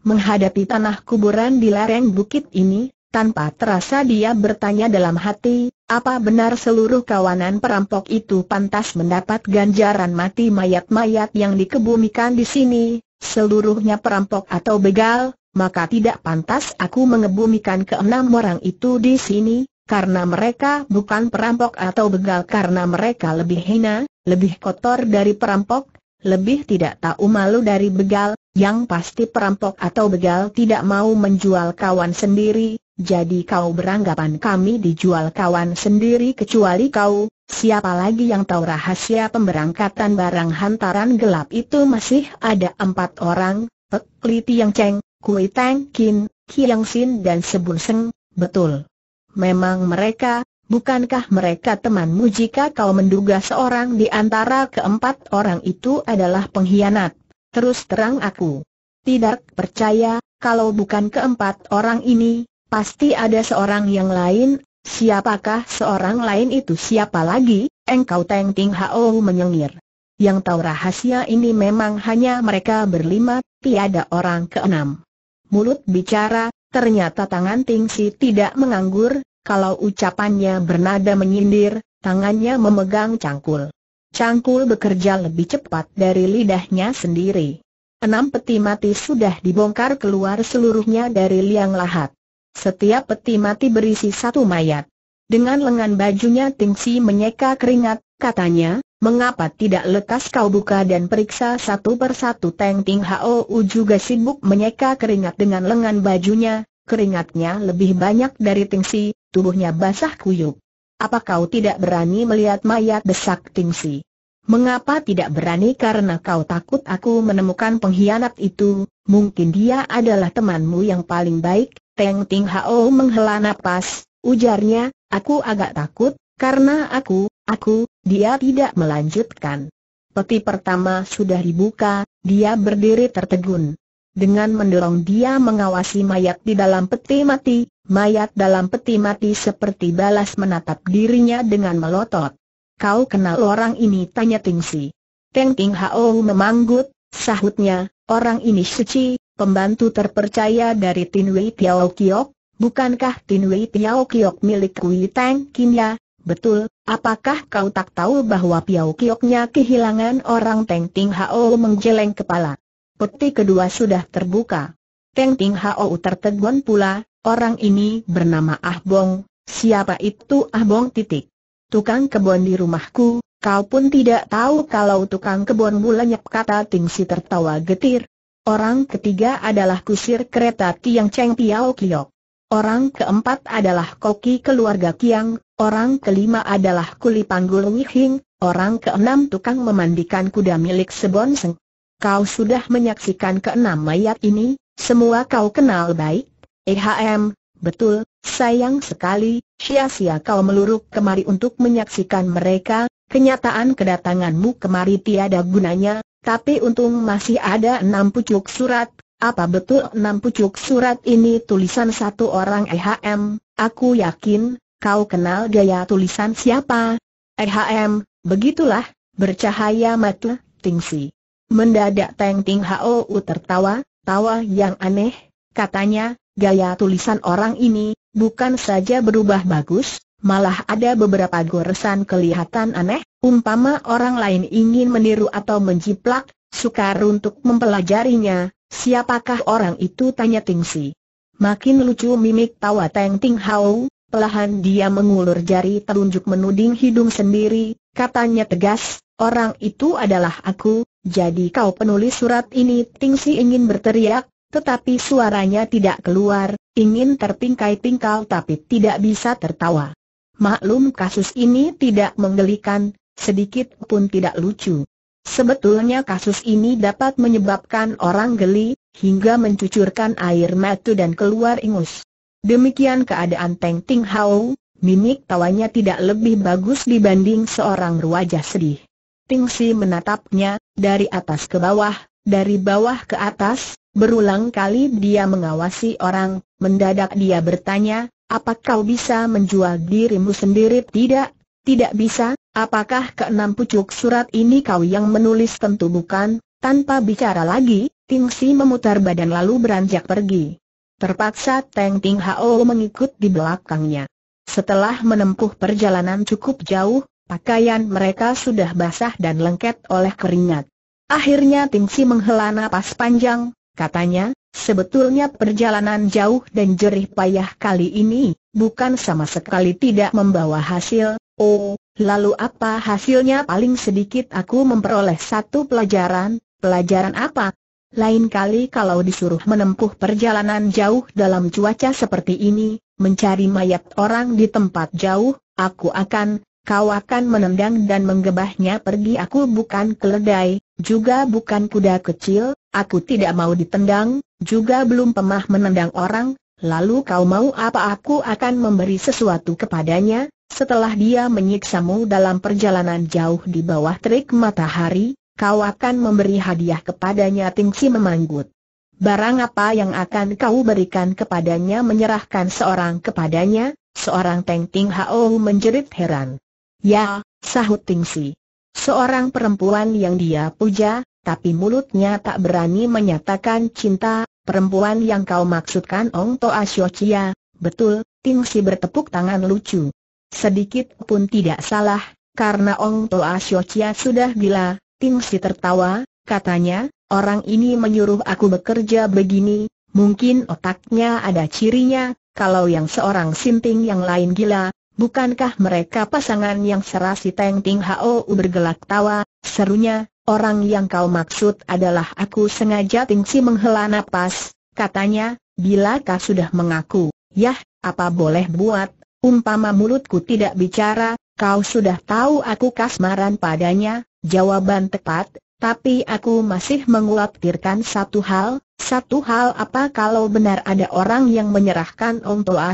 A: Menghadapi tanah kuburan di lereng bukit ini, tanpa terasa dia bertanya dalam hati, apa benar seluruh kawanan perampok itu pantas mendapat ganjaran mati mayat-mayat yang dikebumikan di sini, seluruhnya perampok atau begal, maka tidak pantas aku mengebumikan keenam orang itu di sini, karena mereka bukan perampok atau begal karena mereka lebih hina, lebih kotor dari perampok, lebih tidak tahu malu dari begal, yang pasti perampok atau begal tidak mau menjual kawan sendiri, jadi kau beranggapan kami dijual kawan sendiri kecuali kau, Siapa lagi yang tahu rahasia pemberangkatan barang hantaran gelap itu masih ada empat orang, Pek Li Tiang Cheng, Kui Tang Kin, Kiang Sin dan Sebun Seng, betul. Memang mereka, bukankah mereka temanmu jika kau menduga seorang di antara keempat orang itu adalah pengkhianat? Terus terang aku. Tidak percaya, kalau bukan keempat orang ini, pasti ada seorang yang lain, Siapakah seorang lain itu siapa lagi? Engkau Teng Ting Hao menyengir. Yang tahu rahasia ini memang hanya mereka berlima, tiada orang keenam. Mulut bicara, ternyata tangan Ting Si tidak menganggur, kalau ucapannya bernada menyindir, tangannya memegang cangkul. Cangkul bekerja lebih cepat dari lidahnya sendiri. Enam peti mati sudah dibongkar keluar seluruhnya dari liang lahat. Setiap peti mati berisi satu mayat. Dengan lengan bajunya Tingsi menyeka keringat, katanya, mengapa tidak lekas kau buka dan periksa satu persatu Teng Ting U juga sibuk menyeka keringat dengan lengan bajunya, keringatnya lebih banyak dari Tingsi, tubuhnya basah kuyuk. Apa kau tidak berani melihat mayat desak Tingsi? Mengapa tidak berani karena kau takut aku menemukan pengkhianat itu, mungkin dia adalah temanmu yang paling baik, Teng Ting Hao menghela nafas, ujarnya, aku agak takut, karena aku, aku, dia tidak melanjutkan. Peti pertama sudah dibuka, dia berdiri tertegun. Dengan mendorong dia mengawasi mayat di dalam peti mati, mayat dalam peti mati seperti balas menatap dirinya dengan melotot. Kau kenal orang ini tanya Si. Teng Ting Hao memanggut, sahutnya, orang ini suci, pembantu terpercaya dari Tin Wei Piao Kiok, bukankah Tin Wei Piao Kiok milik Kui Tang ya? Betul, apakah kau tak tahu bahwa Piao Kioknya kehilangan orang Teng Ting Hao menggeleng kepala? Peti kedua sudah terbuka. Teng Ting Hao tertegun pula, orang ini bernama Ah Bong, siapa itu Ah Bong titik? Tukang kebun di rumahku, kau pun tidak tahu kalau tukang kebun mulanya kata Ting Si tertawa getir, Orang ketiga adalah kusir kereta Tiang Cheng Piao Kiok. Orang keempat adalah koki keluarga Kiang, orang kelima adalah kuli panggul Hing. orang keenam tukang memandikan kuda milik Sebon Seng. Kau sudah menyaksikan keenam mayat ini, semua kau kenal baik. EHM, betul, sayang sekali, sia-sia kau meluruk kemari untuk menyaksikan mereka, kenyataan kedatanganmu kemari tiada gunanya, tapi untung masih ada enam pucuk surat, apa betul enam pucuk surat ini tulisan satu orang EHM, aku yakin, kau kenal gaya tulisan siapa? EHM, begitulah, bercahaya mata, tingsi. Mendadak Teng Ting Hou tertawa, tawa yang aneh, katanya, gaya tulisan orang ini, bukan saja berubah bagus, malah ada beberapa goresan kelihatan aneh, umpama orang lain ingin meniru atau menjiplak, sukar untuk mempelajarinya, siapakah orang itu tanya Tingsi. Makin lucu mimik tawa Teng Ting Hau, pelahan dia mengulur jari telunjuk menuding hidung sendiri, katanya tegas, orang itu adalah aku, jadi kau penulis surat ini Tingsi ingin berteriak, tetapi suaranya tidak keluar, ingin terpingkai-pingkal tapi tidak bisa tertawa. Maklum kasus ini tidak menggelikan, sedikit pun tidak lucu. Sebetulnya kasus ini dapat menyebabkan orang geli, hingga mencucurkan air mata dan keluar ingus. Demikian keadaan Teng Ting Hao, mimik tawanya tidak lebih bagus dibanding seorang ruwajah sedih. Ting Si menatapnya, dari atas ke bawah, dari bawah ke atas, berulang kali dia mengawasi orang, mendadak dia bertanya, apa kau bisa menjual dirimu sendiri? Tidak, tidak bisa. Apakah keenam pucuk surat ini kau yang menulis? Tentu bukan. Tanpa bicara lagi, Ting Si memutar badan lalu beranjak pergi. Terpaksa Teng Ting Hao mengikut di belakangnya. Setelah menempuh perjalanan cukup jauh, pakaian mereka sudah basah dan lengket oleh keringat. Akhirnya Ting Si menghela napas panjang, Katanya, sebetulnya perjalanan jauh dan jerih payah kali ini, bukan sama sekali tidak membawa hasil, oh, lalu apa hasilnya paling sedikit aku memperoleh satu pelajaran, pelajaran apa? Lain kali kalau disuruh menempuh perjalanan jauh dalam cuaca seperti ini, mencari mayat orang di tempat jauh, aku akan kau akan menendang dan menggebahnya pergi aku bukan keledai, juga bukan kuda kecil, aku tidak mau ditendang, juga belum pemah menendang orang, lalu kau mau apa aku akan memberi sesuatu kepadanya, setelah dia menyiksamu dalam perjalanan jauh di bawah terik matahari, kau akan memberi hadiah kepadanya Tingsi memanggut. Barang apa yang akan kau berikan kepadanya menyerahkan seorang kepadanya, seorang Teng Ting Hao menjerit heran. Ya, sahut Tingsi. Seorang perempuan yang dia puja, tapi mulutnya tak berani menyatakan cinta, perempuan yang kau maksudkan Ong Toa Shochia, betul, Tingsi bertepuk tangan lucu. Sedikit pun tidak salah, karena Ong Toa Shochia sudah gila, Tingsi tertawa, katanya, orang ini menyuruh aku bekerja begini, mungkin otaknya ada cirinya, kalau yang seorang sinting yang lain gila, Bukankah mereka pasangan yang serasi Teng Ting Hao bergelak tawa, serunya, orang yang kau maksud adalah aku sengaja Ting Si menghela nafas. katanya, bila kau sudah mengaku, yah, apa boleh buat, umpama mulutku tidak bicara, kau sudah tahu aku kasmaran padanya, jawaban tepat, tapi aku masih mengkhawatirkan satu hal, satu hal apa kalau benar ada orang yang menyerahkan Ong Toa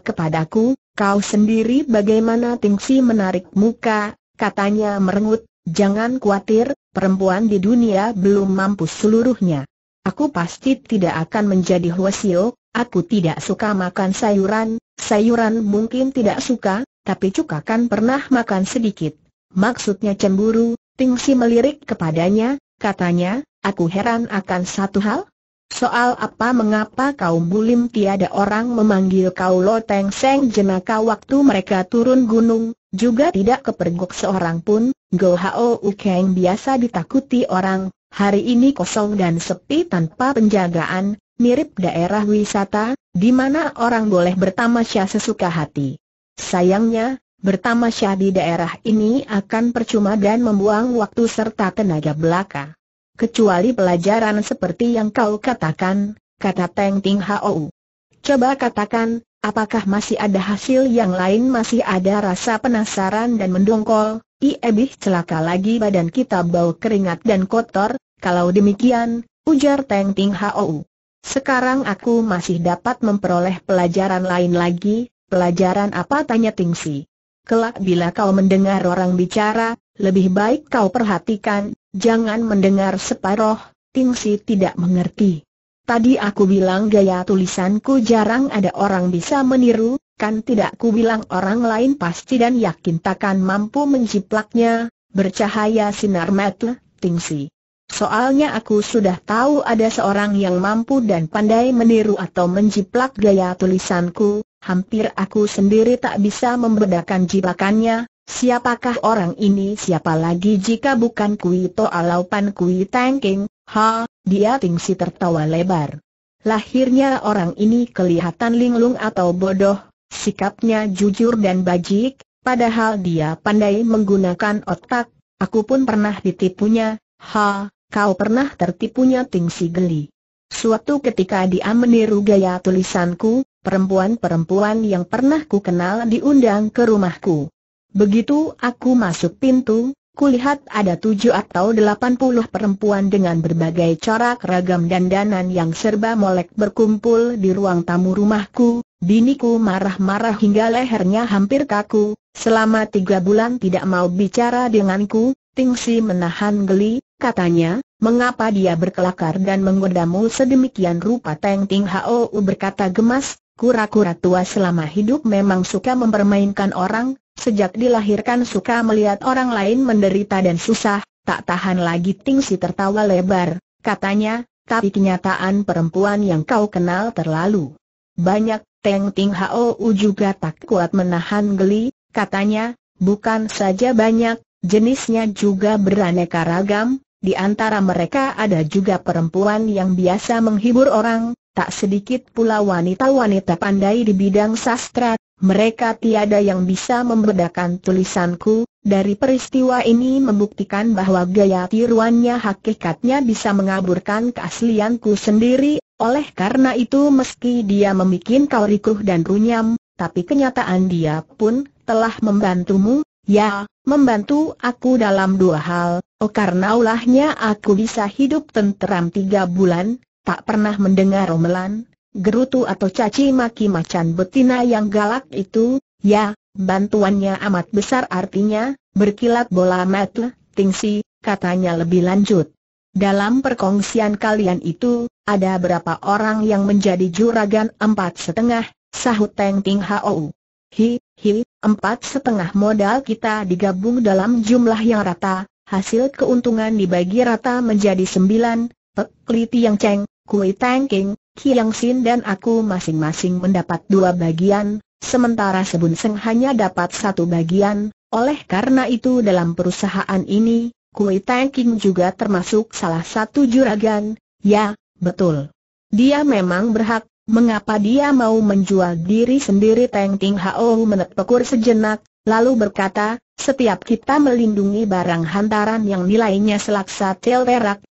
A: kepadaku, kau sendiri bagaimana Tingsi menarik muka, katanya merengut, jangan khawatir, perempuan di dunia belum mampu seluruhnya. Aku pasti tidak akan menjadi Huasio, aku tidak suka makan sayuran, sayuran mungkin tidak suka, tapi cuka kan pernah makan sedikit. Maksudnya cemburu, Si melirik kepadanya, katanya, aku heran akan satu hal. Soal apa mengapa kaum bulim tiada orang memanggil kau Teng Seng jenaka waktu mereka turun gunung, juga tidak kepergok seorang pun, Go Hao Ukeng biasa ditakuti orang, hari ini kosong dan sepi tanpa penjagaan, mirip daerah wisata, di mana orang boleh bertamasya sesuka hati. Sayangnya, Bertamasya di daerah ini akan percuma dan membuang waktu serta tenaga belaka. Kecuali pelajaran seperti yang kau katakan, kata Teng Ting Hou. Coba katakan, apakah masih ada hasil yang lain masih ada rasa penasaran dan mendongkol, iebih celaka lagi badan kita bau keringat dan kotor, kalau demikian, ujar Teng Ting Hou. Sekarang aku masih dapat memperoleh pelajaran lain lagi, pelajaran apa tanya Ting Si kelak bila kau mendengar orang bicara, lebih baik kau perhatikan, jangan mendengar separoh, Tingsi tidak mengerti. Tadi aku bilang gaya tulisanku jarang ada orang bisa meniru, kan tidak ku bilang orang lain pasti dan yakin takkan mampu menjiplaknya, bercahaya sinar mata, Tingsi. Soalnya aku sudah tahu ada seorang yang mampu dan pandai meniru atau menjiplak gaya tulisanku, Hampir aku sendiri tak bisa membedakan jibakannya, siapakah orang ini siapa lagi jika bukan Kui Toa Pan Kui Tangking, ha, dia tingsi tertawa lebar. Lahirnya orang ini kelihatan linglung atau bodoh, sikapnya jujur dan bajik, padahal dia pandai menggunakan otak, aku pun pernah ditipunya, ha, kau pernah tertipunya tingsi geli. Suatu ketika dia meniru gaya tulisanku, perempuan-perempuan yang pernah ku kenal diundang ke rumahku. Begitu aku masuk pintu, kulihat ada tujuh atau delapan puluh perempuan dengan berbagai corak ragam dandanan yang serba molek berkumpul di ruang tamu rumahku, ku marah-marah hingga lehernya hampir kaku, selama tiga bulan tidak mau bicara denganku, Tingsi menahan geli, katanya, mengapa dia berkelakar dan menggodamu sedemikian rupa Teng Ting Hao berkata gemas, Kura-kura tua selama hidup memang suka mempermainkan orang, sejak dilahirkan suka melihat orang lain menderita dan susah, tak tahan lagi Tingsi tertawa lebar, katanya, tapi kenyataan perempuan yang kau kenal terlalu banyak, Teng Ting u juga tak kuat menahan geli, katanya, bukan saja banyak, jenisnya juga beraneka ragam, di antara mereka ada juga perempuan yang biasa menghibur orang, Tak sedikit pula wanita-wanita pandai di bidang sastra, mereka tiada yang bisa membedakan tulisanku, dari peristiwa ini membuktikan bahwa gaya tiruannya hakikatnya bisa mengaburkan keaslianku sendiri, oleh karena itu meski dia membuat kau rikuh dan runyam, tapi kenyataan dia pun telah membantumu, ya, membantu aku dalam dua hal, oh karena ulahnya aku bisa hidup tentram tiga bulan, tak pernah mendengar romelan, gerutu atau caci maki macan betina yang galak itu, ya, bantuannya amat besar artinya, berkilat bola mata, tingsi, katanya lebih lanjut. Dalam perkongsian kalian itu, ada berapa orang yang menjadi juragan empat setengah, sahut Teng Ting Hou. Hi, hi, empat setengah modal kita digabung dalam jumlah yang rata, hasil keuntungan dibagi rata menjadi sembilan, pekliti yang ceng. Kui Tangking, Kiang Sin dan aku masing-masing mendapat dua bagian, sementara Sebun Seng hanya dapat satu bagian, oleh karena itu dalam perusahaan ini, Kui Tangking juga termasuk salah satu juragan, ya, betul. Dia memang berhak, mengapa dia mau menjual diri sendiri Teng Ting Hao menepukur sejenak, lalu berkata, setiap kita melindungi barang hantaran yang nilainya selaksa tel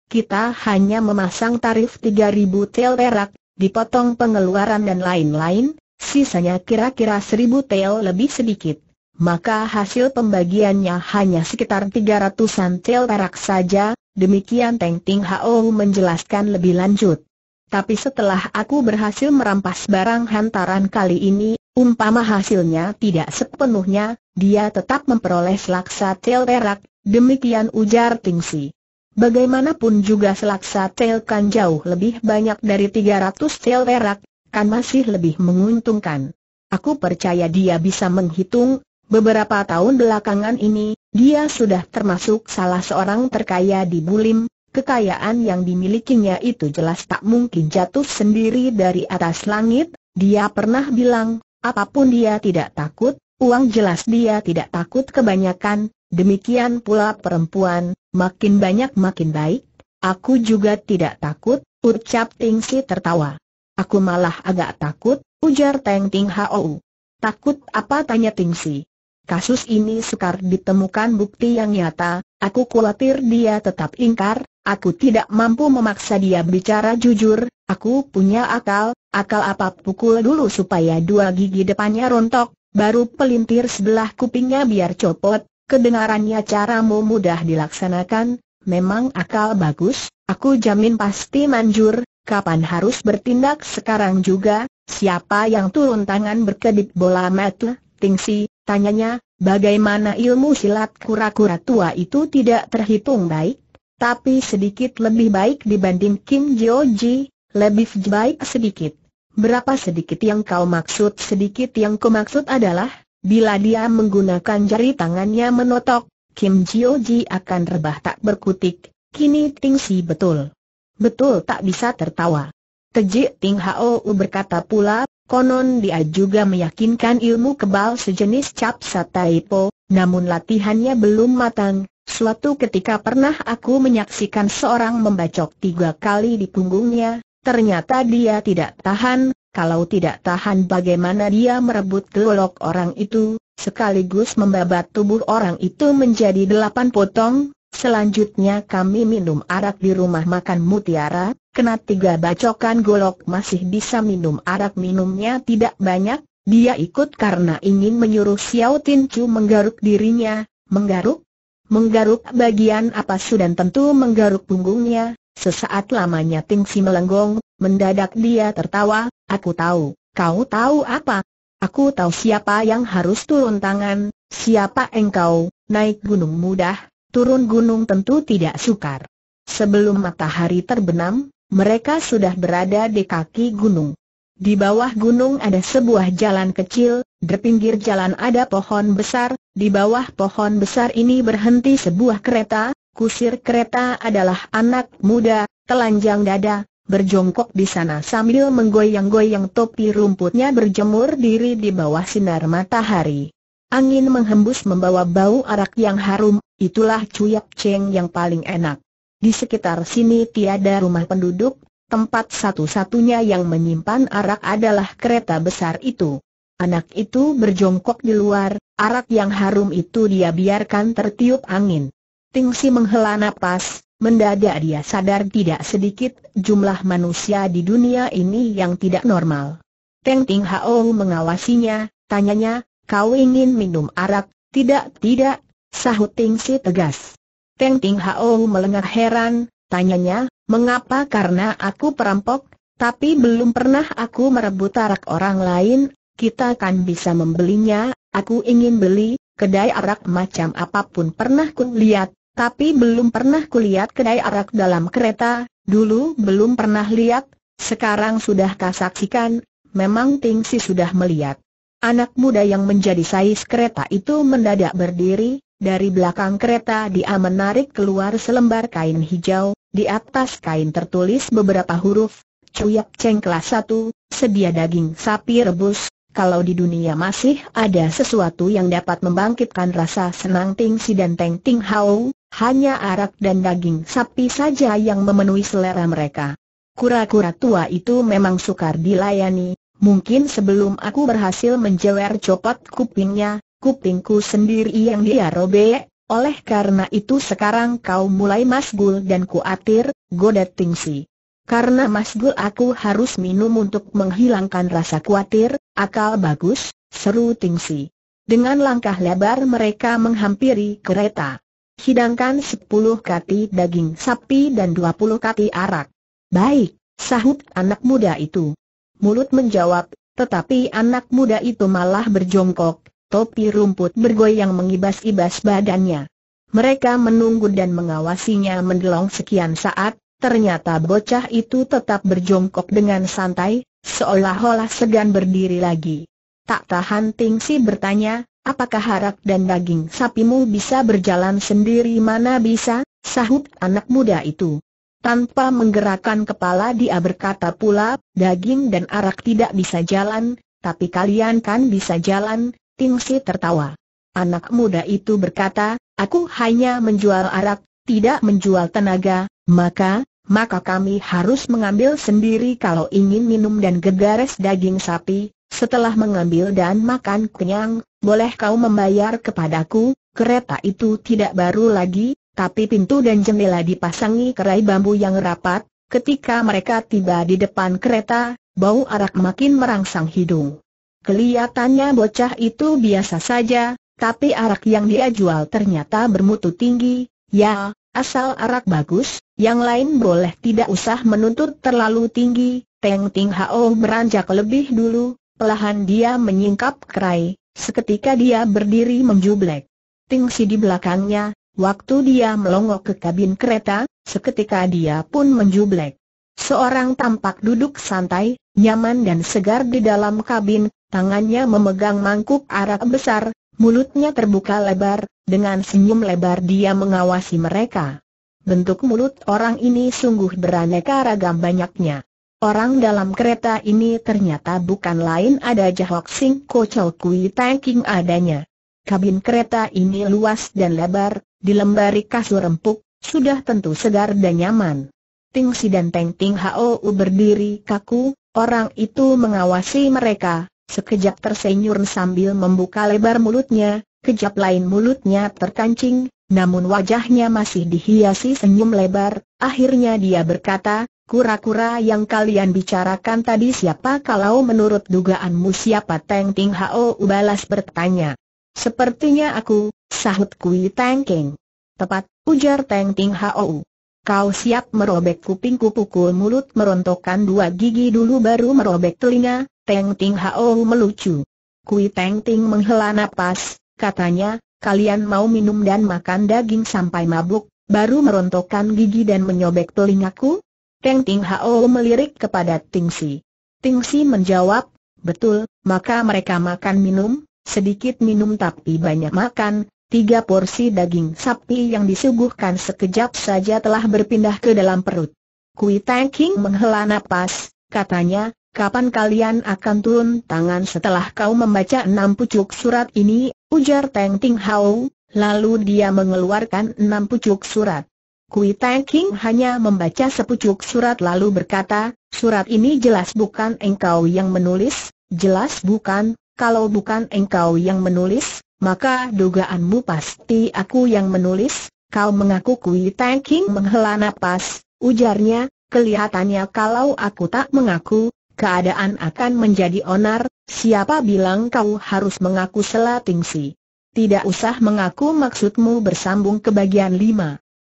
A: kita hanya memasang tarif 3.000 tel perak, dipotong pengeluaran dan lain-lain, sisanya kira-kira 1.000 tel lebih sedikit. Maka hasil pembagiannya hanya sekitar 300-an tel perak saja, demikian Teng Ting Hao menjelaskan lebih lanjut. Tapi setelah aku berhasil merampas barang hantaran kali ini, Umpama hasilnya tidak sepenuhnya, dia tetap memperoleh selaksa tel perak, demikian ujar Si. Bagaimanapun juga selaksa tel kan jauh lebih banyak dari 300 tel perak, kan masih lebih menguntungkan. Aku percaya dia bisa menghitung, beberapa tahun belakangan ini, dia sudah termasuk salah seorang terkaya di Bulim, kekayaan yang dimilikinya itu jelas tak mungkin jatuh sendiri dari atas langit, dia pernah bilang, apapun dia tidak takut, uang jelas dia tidak takut kebanyakan, demikian pula perempuan, Makin banyak makin baik, aku juga tidak takut, ucap Ting Si tertawa. Aku malah agak takut, ujar Teng Ting Hou. Takut apa tanya Ting Si? Kasus ini sukar ditemukan bukti yang nyata, aku khawatir dia tetap ingkar, aku tidak mampu memaksa dia bicara jujur, aku punya akal, akal apa pukul dulu supaya dua gigi depannya rontok, baru pelintir sebelah kupingnya biar copot, kedengarannya caramu mudah dilaksanakan, memang akal bagus, aku jamin pasti manjur, kapan harus bertindak sekarang juga, siapa yang turun tangan berkedip bola metle, tingsi, tanyanya, bagaimana ilmu silat kura-kura tua itu tidak terhitung baik, tapi sedikit lebih baik dibanding Kim Jo Ji, lebih baik sedikit. Berapa sedikit yang kau maksud? Sedikit yang kau maksud adalah Bila dia menggunakan jari tangannya menotok, Kim Jio Ji akan rebah tak berkutik, kini Ting Si betul. Betul tak bisa tertawa. Tejik Ting Hao berkata pula, konon dia juga meyakinkan ilmu kebal sejenis cap sataipo, namun latihannya belum matang, Suatu ketika pernah aku menyaksikan seorang membacok tiga kali di punggungnya, ternyata dia tidak tahan, kalau tidak tahan bagaimana dia merebut golok orang itu, sekaligus membabat tubuh orang itu menjadi delapan potong, Selanjutnya kami minum arak di rumah makan mutiara, kena tiga bacokan golok masih bisa minum arak minumnya tidak banyak, dia ikut karena ingin menyuruh Xiao Tin Chu menggaruk dirinya, menggaruk? Menggaruk bagian apa Sudah tentu menggaruk punggungnya, Sesaat lamanya Tingsi melenggong, mendadak dia tertawa, aku tahu, kau tahu apa? Aku tahu siapa yang harus turun tangan, siapa engkau, naik gunung mudah, turun gunung tentu tidak sukar. Sebelum matahari terbenam, mereka sudah berada di kaki gunung. Di bawah gunung ada sebuah jalan kecil, di pinggir jalan ada pohon besar, di bawah pohon besar ini berhenti sebuah kereta, kusir kereta adalah anak muda, telanjang dada, berjongkok di sana sambil menggoyang-goyang topi rumputnya berjemur diri di bawah sinar matahari. Angin menghembus membawa bau arak yang harum, itulah cuyak ceng yang paling enak. Di sekitar sini tiada rumah penduduk, tempat satu-satunya yang menyimpan arak adalah kereta besar itu. Anak itu berjongkok di luar, arak yang harum itu dia biarkan tertiup angin. Si menghela napas, mendadak dia sadar tidak sedikit jumlah manusia di dunia ini yang tidak normal. Teng Ting Hao mengawasinya, tanyanya, kau ingin minum arak? Tidak, tidak, sahut Si tegas. Teng Ting Hao melengah heran, tanyanya, mengapa karena aku perampok, tapi belum pernah aku merebut arak orang lain, kita kan bisa membelinya, aku ingin beli, kedai arak macam apapun pernah ku lihat, tapi belum pernah kulihat kedai arak dalam kereta, dulu belum pernah lihat, sekarang sudah kasaksikan, memang Tingsi sudah melihat. Anak muda yang menjadi sais kereta itu mendadak berdiri, dari belakang kereta dia menarik keluar selembar kain hijau, di atas kain tertulis beberapa huruf, cuyak ceng kelas satu, sedia daging sapi rebus, kalau di dunia masih ada sesuatu yang dapat membangkitkan rasa senang Ting Si dan Teng Ting Hao, hanya arak dan daging sapi saja yang memenuhi selera mereka. Kura-kura tua itu memang sukar dilayani, mungkin sebelum aku berhasil menjewer copot kupingnya, kupingku sendiri yang dia robek, oleh karena itu sekarang kau mulai masgul dan kuatir, goda tingsi. Karena masgul aku harus minum untuk menghilangkan rasa kuatir, akal bagus, seru tingsi. Dengan langkah lebar mereka menghampiri kereta hidangkan sepuluh kati daging sapi dan dua puluh kati arak. Baik, sahut anak muda itu. Mulut menjawab, tetapi anak muda itu malah berjongkok, topi rumput bergoyang mengibas-ibas badannya. Mereka menunggu dan mengawasinya mendelong sekian saat, ternyata bocah itu tetap berjongkok dengan santai, seolah-olah segan berdiri lagi. Tak tahan Tingsi bertanya, apakah harak dan daging sapimu bisa berjalan sendiri mana bisa, sahut anak muda itu. Tanpa menggerakkan kepala dia berkata pula, daging dan arak tidak bisa jalan, tapi kalian kan bisa jalan, Tingsi tertawa. Anak muda itu berkata, aku hanya menjual arak, tidak menjual tenaga, maka, maka kami harus mengambil sendiri kalau ingin minum dan gegares daging sapi, setelah mengambil dan makan kenyang, boleh kau membayar kepadaku, kereta itu tidak baru lagi, tapi pintu dan jendela dipasangi kerai bambu yang rapat, ketika mereka tiba di depan kereta, bau arak makin merangsang hidung. Kelihatannya bocah itu biasa saja, tapi arak yang dia jual ternyata bermutu tinggi, ya, asal arak bagus, yang lain boleh tidak usah menuntut terlalu tinggi, Teng Ting Hao beranjak lebih dulu, Pelahan dia menyingkap kerai, Seketika dia berdiri menjublek. Tingsi di belakangnya, waktu dia melongok ke kabin kereta, seketika dia pun menjublek. Seorang tampak duduk santai, nyaman dan segar di dalam kabin, tangannya memegang mangkuk arak besar, mulutnya terbuka lebar, dengan senyum lebar dia mengawasi mereka. Bentuk mulut orang ini sungguh beraneka ragam banyaknya. Orang dalam kereta ini ternyata bukan lain ada Jahok Sing Kocel Kui tanking adanya. Kabin kereta ini luas dan lebar, dilembari kasur empuk, sudah tentu segar dan nyaman. Ting Si dan Teng Ting Hou berdiri kaku, orang itu mengawasi mereka, sekejap tersenyum sambil membuka lebar mulutnya, kejap lain mulutnya terkancing, namun wajahnya masih dihiasi senyum lebar, akhirnya dia berkata, Kura-kura yang kalian bicarakan tadi siapa kalau menurut dugaanmu siapa Teng Ting Hao balas bertanya. Sepertinya aku, sahut Kui Teng King. Tepat, ujar Teng Ting Hao. Kau siap merobek kupingku pukul mulut merontokkan dua gigi dulu baru merobek telinga, Teng Ting Hao melucu. Kui Teng Ting menghela napas, katanya, kalian mau minum dan makan daging sampai mabuk, baru merontokkan gigi dan menyobek telingaku? Teng Ting Hao melirik kepada Ting Si. Ting Si menjawab, betul, maka mereka makan minum, sedikit minum tapi banyak makan, tiga porsi daging sapi yang disuguhkan sekejap saja telah berpindah ke dalam perut. Kui Teng King menghela napas, katanya, kapan kalian akan turun tangan setelah kau membaca enam pucuk surat ini, ujar Teng Ting Hao, lalu dia mengeluarkan enam pucuk surat. Kui Tangking hanya membaca sepucuk surat lalu berkata, surat ini jelas bukan engkau yang menulis, jelas bukan, kalau bukan engkau yang menulis, maka dugaanmu pasti aku yang menulis, kau mengaku Kui Tangking menghela napas, ujarnya, kelihatannya kalau aku tak mengaku, keadaan akan menjadi onar, siapa bilang kau harus mengaku selatingsi? Tidak usah mengaku maksudmu bersambung ke bagian lima.